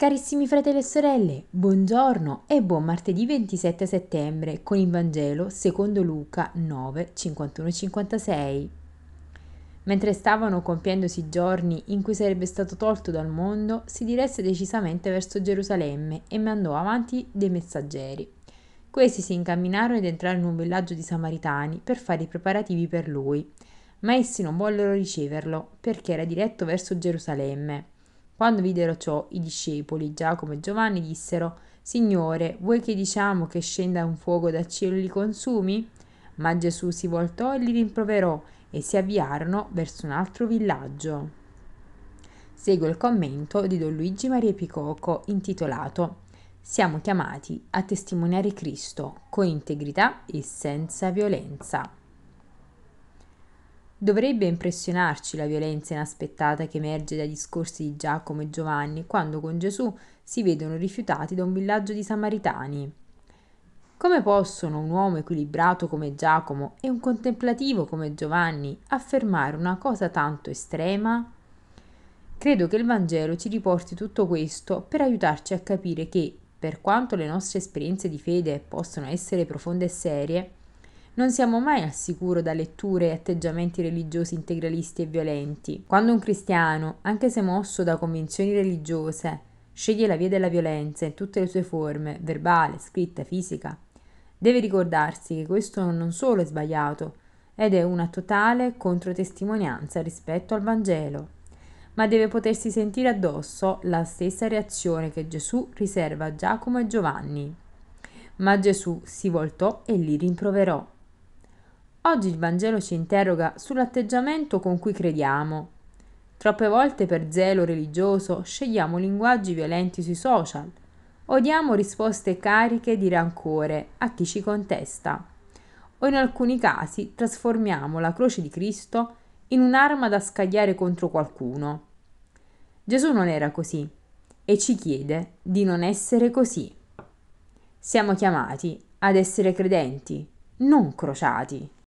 Carissimi fratelli e sorelle, buongiorno e buon martedì 27 settembre con il Vangelo secondo Luca 9, 51-56. Mentre stavano compiendosi i giorni in cui sarebbe stato tolto dal mondo, si diresse decisamente verso Gerusalemme e mandò avanti dei messaggeri. Questi si incamminarono ed entrarono in un villaggio di Samaritani per fare i preparativi per lui, ma essi non vollero riceverlo perché era diretto verso Gerusalemme. Quando videro ciò, i discepoli, Giacomo e Giovanni, dissero, Signore, vuoi che diciamo che scenda un fuoco dal cielo e li consumi? Ma Gesù si voltò e li rimproverò e si avviarono verso un altro villaggio. Segue il commento di Don Luigi Maria Picoco intitolato Siamo chiamati a testimoniare Cristo con integrità e senza violenza. Dovrebbe impressionarci la violenza inaspettata che emerge dai discorsi di Giacomo e Giovanni quando con Gesù si vedono rifiutati da un villaggio di samaritani. Come possono un uomo equilibrato come Giacomo e un contemplativo come Giovanni affermare una cosa tanto estrema? Credo che il Vangelo ci riporti tutto questo per aiutarci a capire che, per quanto le nostre esperienze di fede possano essere profonde e serie, non siamo mai al sicuro da letture e atteggiamenti religiosi integralisti e violenti. Quando un cristiano, anche se mosso da convinzioni religiose, sceglie la via della violenza in tutte le sue forme, verbale, scritta, fisica, deve ricordarsi che questo non solo è sbagliato, ed è una totale controtestimonianza rispetto al Vangelo, ma deve potersi sentire addosso la stessa reazione che Gesù riserva a Giacomo e Giovanni. Ma Gesù si voltò e li rimproverò. Oggi il Vangelo ci interroga sull'atteggiamento con cui crediamo. Troppe volte per zelo religioso scegliamo linguaggi violenti sui social. Odiamo risposte cariche di rancore a chi ci contesta. O in alcuni casi trasformiamo la croce di Cristo in un'arma da scagliare contro qualcuno. Gesù non era così e ci chiede di non essere così. Siamo chiamati ad essere credenti, non crociati.